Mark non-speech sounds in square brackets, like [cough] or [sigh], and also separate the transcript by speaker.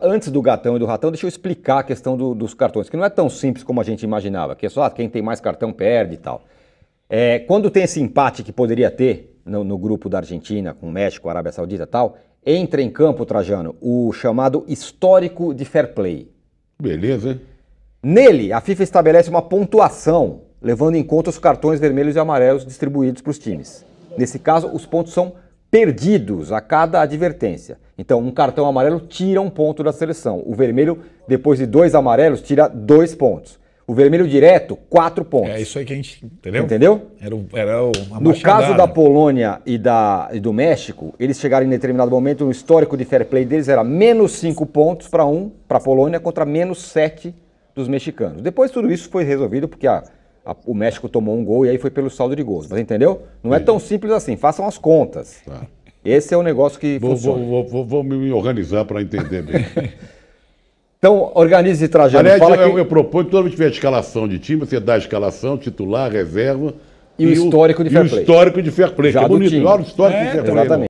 Speaker 1: Antes do gatão e do ratão, deixa eu explicar a questão do, dos cartões, que não é tão simples como a gente imaginava, que é só ah, quem tem mais cartão perde e tal. É, quando tem esse empate que poderia ter no, no grupo da Argentina, com o México, Arábia Saudita e tal, entra em campo, Trajano, o chamado histórico de fair play. Beleza, hein? Nele, a FIFA estabelece uma pontuação, levando em conta os cartões vermelhos e amarelos distribuídos para os times. Nesse caso, os pontos são perdidos a cada advertência. Então, um cartão amarelo tira um ponto da seleção. O vermelho, depois de dois amarelos, tira dois pontos. O vermelho direto, quatro pontos. É isso
Speaker 2: aí que a gente. Entendeu? Entendeu? Era o, era o, no caso da
Speaker 1: Polônia e, da, e do México, eles chegaram em determinado momento, o histórico de fair play deles era menos cinco pontos para um, para a Polônia, contra menos sete dos mexicanos. Depois tudo isso foi resolvido porque a a, o México tomou um gol e aí foi pelo saldo de gols. Você entendeu? Não é tão simples assim, façam as
Speaker 3: contas. Tá.
Speaker 4: Esse é o negócio que vou, funciona. Vou, vou, vou me organizar para entender bem. [laughs] Então, organize Trajano. Aliás, fala eu, que... eu proponho que toda vez que tiver escalação de time, você dá a escalação, titular, reserva. E, e o histórico de fair play. E é o histórico de é, fair play. Já que é né? bonito. Olha o histórico é, de fair play. Exatamente.